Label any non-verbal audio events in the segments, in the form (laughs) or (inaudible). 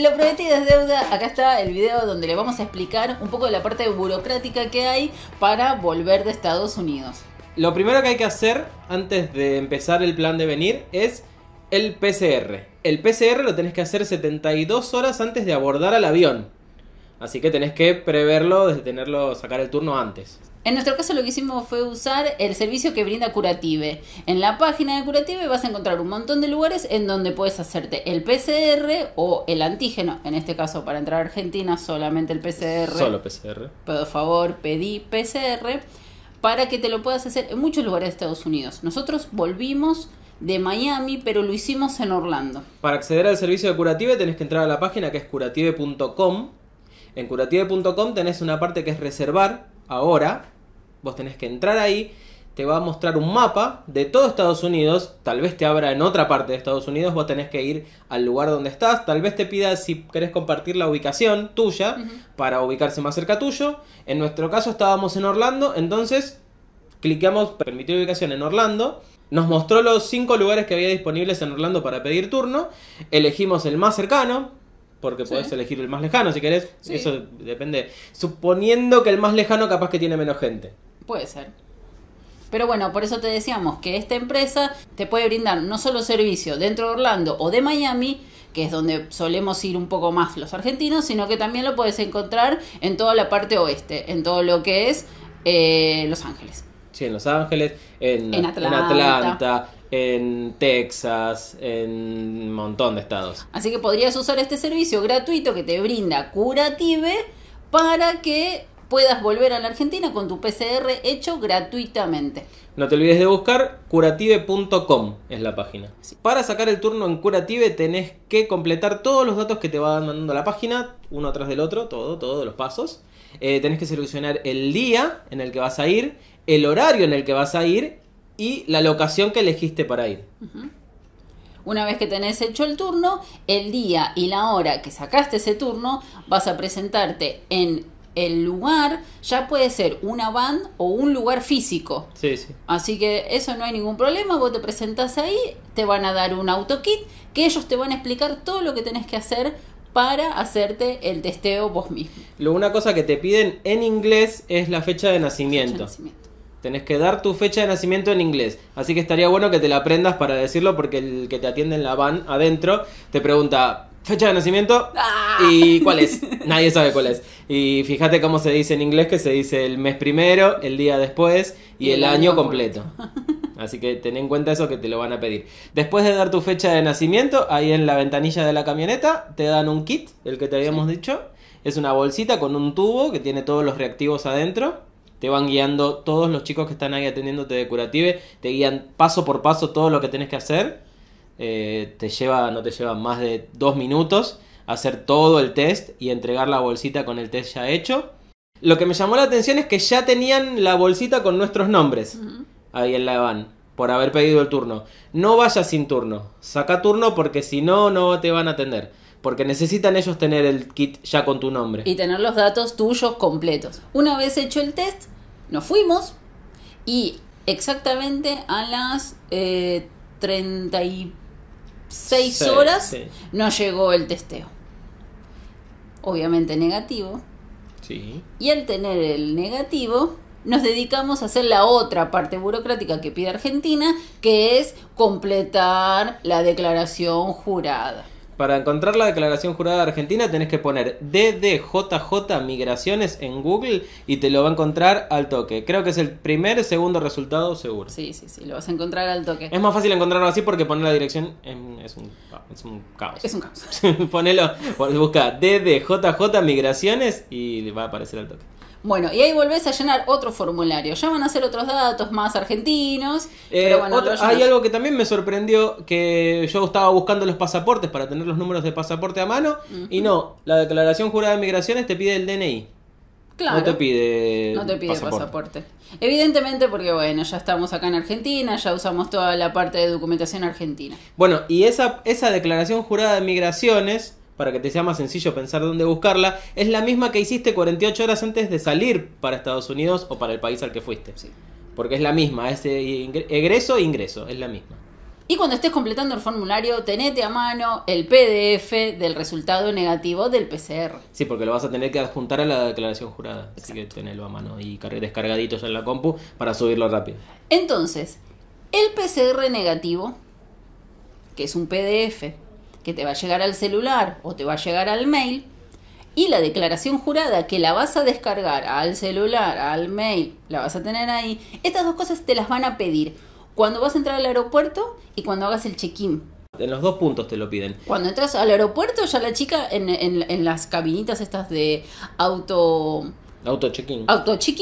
Lo prometido es deuda. Acá está el video donde le vamos a explicar un poco de la parte burocrática que hay para volver de Estados Unidos. Lo primero que hay que hacer antes de empezar el plan de venir es el PCR. El PCR lo tenés que hacer 72 horas antes de abordar al avión. Así que tenés que preverlo desde tenerlo, sacar el turno antes. En nuestro caso lo que hicimos fue usar el servicio que brinda Curative. En la página de Curative vas a encontrar un montón de lugares en donde puedes hacerte el PCR o el antígeno. En este caso para entrar a Argentina solamente el PCR. Solo PCR. Por favor, pedí PCR para que te lo puedas hacer en muchos lugares de Estados Unidos. Nosotros volvimos de Miami, pero lo hicimos en Orlando. Para acceder al servicio de Curative tenés que entrar a la página que es curative.com en curative.com tenés una parte que es reservar. Ahora, vos tenés que entrar ahí. Te va a mostrar un mapa de todo Estados Unidos. Tal vez te abra en otra parte de Estados Unidos. Vos tenés que ir al lugar donde estás. Tal vez te pida si querés compartir la ubicación tuya para ubicarse más cerca tuyo. En nuestro caso estábamos en Orlando. Entonces, clicamos permitir ubicación en Orlando. Nos mostró los cinco lugares que había disponibles en Orlando para pedir turno. Elegimos el más cercano, porque puedes elegir el más lejano si querés. Eso depende. Suponiendo que el más lejano capaz que tiene menos gente. Puede ser. Pero bueno, por eso te decíamos que esta empresa te puede brindar no solo servicio dentro de Orlando o de Miami, que es donde solemos ir un poco más los argentinos, sino que también lo puedes encontrar en toda la parte oeste, en todo lo que es eh, Los Ángeles. Sí, en Los Ángeles, en Atlanta en Texas, en un montón de estados. Así que podrías usar este servicio gratuito que te brinda Curative para que puedas volver a la Argentina con tu PCR hecho gratuitamente. No te olvides de buscar curative.com es la página. Para sacar el turno en Curative tenés que completar todos los datos que te va mandando la página, uno tras del otro, todo, todos los pasos. Eh, tenés que seleccionar el día en el que vas a ir, el horario en el que vas a ir y la locación que elegiste para ir. Una vez que tenés hecho el turno, el día y la hora que sacaste ese turno, vas a presentarte en el lugar, ya puede ser una van o un lugar físico. Sí, sí. Así que eso no hay ningún problema, vos te presentás ahí, te van a dar un autokit que ellos te van a explicar todo lo que tenés que hacer para hacerte el testeo vos mismo. Lo una cosa que te piden en inglés es la Fecha de nacimiento. Tenés que dar tu fecha de nacimiento en inglés. Así que estaría bueno que te la aprendas para decirlo porque el que te atiende en la van adentro te pregunta fecha de nacimiento ah. y cuál es. (laughs) Nadie sabe cuál es. Y fíjate cómo se dice en inglés que se dice el mes primero, el día después y, el, año, completo. (laughs) Así que ten en cuenta eso que te lo van a pedir. Después de dar tu fecha de nacimiento, ahí en la ventanilla de la camioneta te dan un kit, el que te habíamos dicho. Es una bolsita con un tubo que tiene todos los reactivos adentro te van guiando todos los chicos que están ahí atendiéndote de curative, te guían paso por paso todo lo que tenés que hacer. Eh, te lleva, no te lleva más de dos minutos hacer todo el test y entregar la bolsita con el test ya hecho. Lo que me llamó la atención es que ya tenían la bolsita con nuestros nombres ahí en la van por haber pedido el turno. No vayas sin turno, saca turno porque si no, no te van a atender porque necesitan ellos tener el kit ya con tu nombre. Y tener los datos tuyos completos. Una vez hecho el test, nos fuimos y exactamente a las 36 eh, horas nos llegó el testeo. Obviamente negativo. Y al tener el negativo, nos dedicamos a hacer la otra parte burocrática que pide Argentina, que es completar la declaración jurada. Para encontrar la declaración jurada de Argentina tenés que poner DDJJ Migraciones en Google y te lo va a encontrar al toque. Creo que es el primer, segundo resultado seguro. Sí, sí, sí, lo vas a encontrar al toque. Es más fácil encontrarlo así porque poner la dirección es, un, caos. Es un caos. (laughs) Ponelo, busca DDJJ Migraciones y le va a aparecer al toque. Bueno, y ahí volvés a llenar otro formulario. Ya van a ser otros datos más argentinos. Eh, pero bueno, hay algo que también me sorprendió, que yo estaba buscando los pasaportes para tener los números de pasaporte a mano. Y no, la declaración jurada de migraciones te pide el DNI. Claro. No te pide, no te pide pasaporte. pasaporte. Evidentemente porque, bueno, ya estamos acá en Argentina, ya usamos toda la parte de documentación argentina. Bueno, y esa, esa declaración jurada de migraciones para que te sea más sencillo pensar dónde buscarla, es la misma que hiciste 48 horas antes de salir para Estados Unidos o para el país al que fuiste. Sí. Porque es la misma, es eh, egreso e ingreso, es la misma. Y cuando estés completando el formulario, tenete a mano el PDF del resultado negativo del PCR. Sí, porque lo vas a tener que adjuntar a la declaración jurada. Así que tenelo a mano y descargadito ya en la compu para subirlo rápido. Entonces, el PCR negativo, que es un PDF, que te va a llegar al celular o te va a llegar al mail, y la declaración jurada que la vas a descargar al celular, al mail, la vas a tener ahí, estas dos cosas te las van a pedir cuando vas a entrar al aeropuerto y cuando hagas el check-in. En los dos puntos te lo piden. Cuando entras al aeropuerto, ya la chica en, en, las cabinitas estas de auto auto check auto check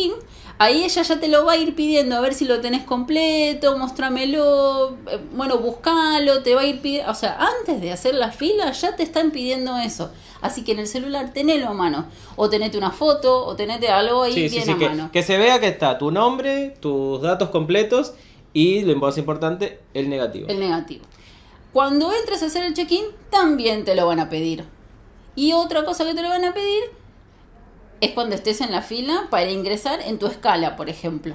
Ahí ella ya te lo va a ir pidiendo, a ver si lo tenés completo, mostrámelo eh, bueno, buscalo, te va a ir pidiendo. O sea, antes de hacer la fila ya te están pidiendo eso. Así que en el celular tenelo a mano. O tenete una foto, o tenete algo ahí sí, bien que, mano. Que se vea que está tu nombre, tus datos completos y, lo más importante, el negativo. El negativo. Cuando entres a hacer el check-in, también te lo van a pedir. Y otra cosa que te lo van a pedir es cuando estés en la fila para ingresar en tu escala, por ejemplo.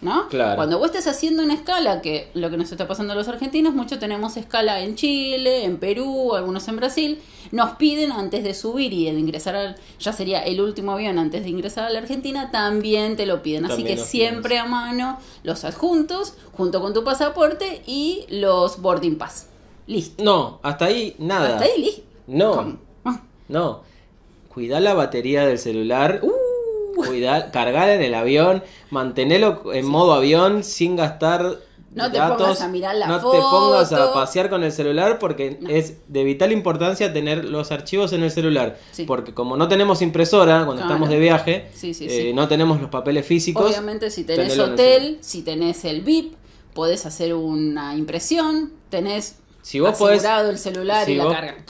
¿No? Claro. Cuando vos estés haciendo una escala, que lo que nos está pasando a los argentinos, mucho tenemos escala en Chile, en Perú, algunos en Brasil, nos piden antes de subir y de ingresar al, ya sería el último avión antes de ingresar a la Argentina, también te lo piden. Así que siempre a mano los adjuntos, junto con tu pasaporte y los boarding pass. Listo. No, hasta ahí nada. Hasta ahí listo. No. Ah. No cuidá la batería del celular. Uh, cuidar, cargar en el avión, mantenerlo en modo avión sin gastar no te pongas a mirar la no te pongas a pasear con el celular porque es de vital importancia tener los archivos en el celular. Porque como no tenemos impresora cuando estamos de viaje, eh, no tenemos los papeles físicos. Obviamente si tenés hotel, si tenés el VIP, podés hacer una impresión, tenés si vos podés, el celular si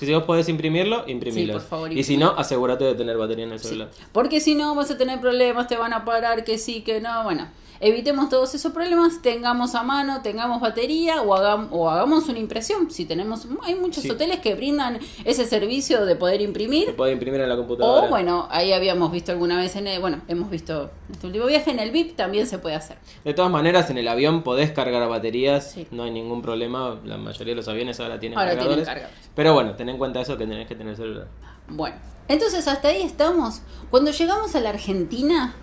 Si vos podés imprimirlo, imprimilo. y si no, asegúrate de tener batería en el celular. Porque si no, vas a tener problemas, te van a parar, que sí, que no. Bueno, evitemos todos esos problemas, tengamos a mano, tengamos batería o, hagamos una impresión. Si tenemos, hay muchos hoteles que brindan ese servicio de poder imprimir. Se imprimir en la computadora. O bueno, ahí habíamos visto alguna vez en bueno, hemos visto en este último viaje en el VIP también se puede hacer. De todas maneras, en el avión podés cargar baterías, no hay ningún problema, la mayoría de los aviones ahora tienen cargadores. Pero bueno, ten en cuenta eso que tenés que tener celular. Bueno, entonces hasta ahí estamos. Cuando llegamos a la Argentina,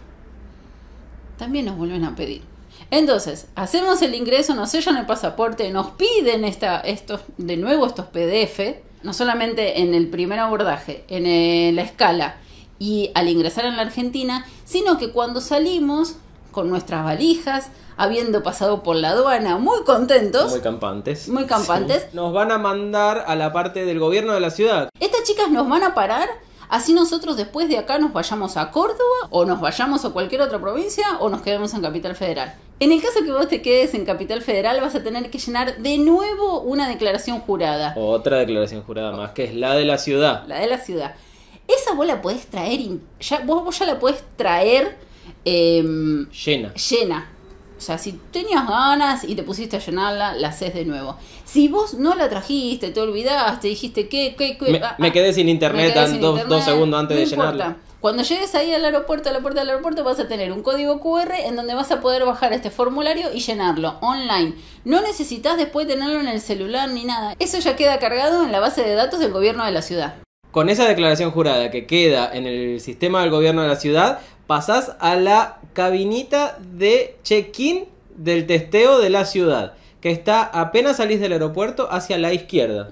también nos vuelven a pedir. Entonces, hacemos el ingreso, nos sellan el pasaporte, nos piden esta, estos, de nuevo estos PDF, no solamente en el primer abordaje, en eh, la escala y al ingresar en la Argentina, sino que cuando salimos con nuestras valijas, habiendo pasado por la aduana, muy contentos. Muy campantes. Muy campantes. Nos van a mandar a la parte del gobierno de la ciudad. Estas chicas nos van a parar Así nosotros después de acá nos vayamos a Córdoba o nos vayamos a cualquier otra provincia o nos quedemos en Capital Federal. En el caso que vos te quedes en Capital Federal vas a tener que llenar de nuevo una declaración jurada. Otra declaración jurada más, que es la de la ciudad. La de la ciudad. Esa vos la podés traer, ya, vos, vos ya la podés traer Em, llena. Llena. O sea, si tenías ganas y te pusiste a llenarla, la haces de nuevo. Si vos no la trajiste, te olvidaste, dijiste que... Qué, qué? Me, ah, ah, quedé sin internet, dos, segundos antes de llenarla. Cuando llegues ahí al aeropuerto, a la puerta del aeropuerto, vas a tener un código QR en donde vas a poder bajar este formulario y llenarlo online. No necesitas después tenerlo en el celular ni nada. Eso ya queda cargado en la base de datos del gobierno de la ciudad. Con esa declaración jurada que queda en el sistema del gobierno de la ciudad, pasás a la cabinita de check-in del testeo de la ciudad, que está apenas salís del aeropuerto hacia la izquierda.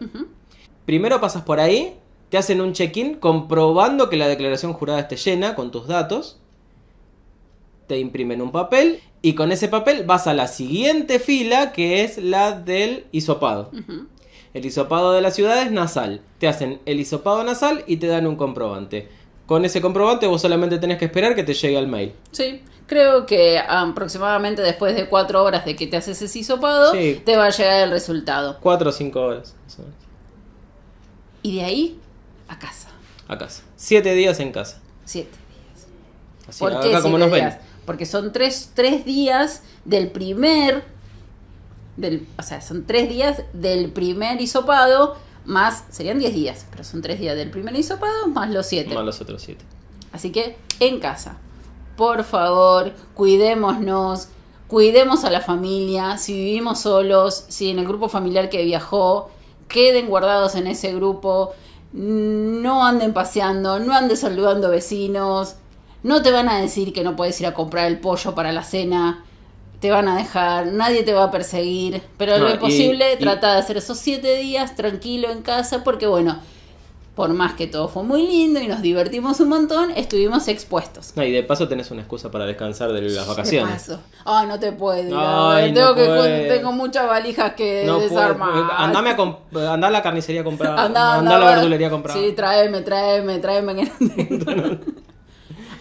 Primero pasas por ahí, te hacen un check-in comprobando que la declaración jurada esté llena con tus datos, te imprimen un papel y con ese papel vas a la siguiente fila que es la del hisopado. El hisopado de la ciudad es nasal. Te hacen el hisopado nasal y te dan un comprobante. Con ese comprobante vos solamente tenés que esperar que te llegue al mail. Sí, creo que aproximadamente después de cuatro horas de que te haces ese hisopado, te va a llegar el resultado. Cuatro o cinco horas. Y de ahí a casa. A casa. Siete días en casa. Siete días. Así, ¿Por como nos ven. Porque son tres, tres días del primer del, o sea, son tres días del primer hisopado más, serían 10 días, pero son 3 días del primer hisopado más los 7. Más los otros 7. Así que en casa, por favor, cuidémonos, cuidemos a la familia, si vivimos solos, si en el grupo familiar que viajó, queden guardados en ese grupo, no anden paseando, no anden saludando vecinos, no te van a decir que no puedes ir a comprar el pollo para la cena, te van a dejar, nadie te va a perseguir, pero lo posible trata de hacer esos siete días tranquilo en casa porque bueno, por más que todo fue muy lindo y nos divertimos un montón, estuvimos expuestos. y de paso tenés una excusa para descansar de las vacaciones. Ay, no te puedo. Ay, tengo, que, muchas valijas que desarmar. a andá a la carnicería a comprar. andá, a la verdulería a comprar. Sí, tráeme, tráeme, tráeme. Que no (laughs)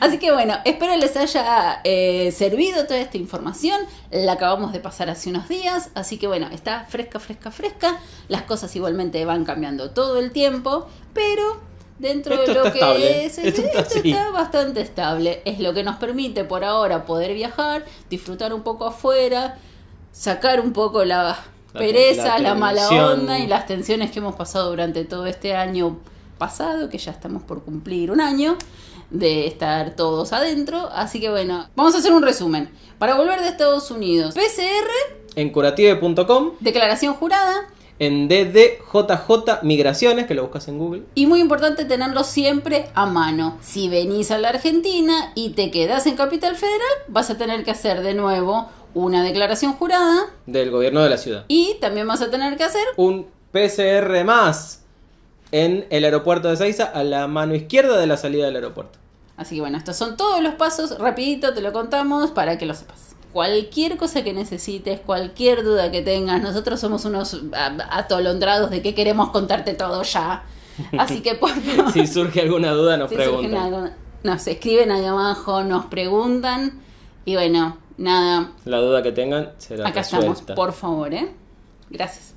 Así que bueno, espero les haya eh, servido toda esta información. La acabamos de pasar hace unos días, así que bueno, está fresca, fresca, fresca. Las cosas igualmente van cambiando todo el tiempo, pero dentro de lo que es. Esto está, está bastante estable. Es lo que nos permite por ahora poder viajar, disfrutar un poco afuera, sacar un poco la, pereza, la mala onda y las tensiones que hemos pasado durante todo este año pasado, que ya estamos por cumplir un año de estar todos adentro. Así que bueno, vamos a hacer un resumen. Para volver de Estados Unidos, PCR. En curative.com. Declaración jurada en DDJJ Migraciones, que lo buscas en Google. Y muy importante tenerlo siempre a mano. Si venís a la Argentina y te quedás en Capital Federal, vas a tener que hacer de nuevo una declaración jurada del gobierno de la ciudad. Y también vas a tener que hacer un PCR más en el aeropuerto de Saiza, a la mano izquierda de la salida del aeropuerto. Así que bueno, estos son todos los pasos, rapidito te lo contamos para que lo sepas. Cualquier cosa que necesites, cualquier duda que tengas, nosotros somos unos atolondrados de que queremos contarte todo ya. (laughs) Así que por favor, si surge alguna duda nos preguntan. nos escriben ahí abajo, nos preguntan y bueno, nada. La duda que tengan será Acá estamos, por favor, ¿eh? Gracias.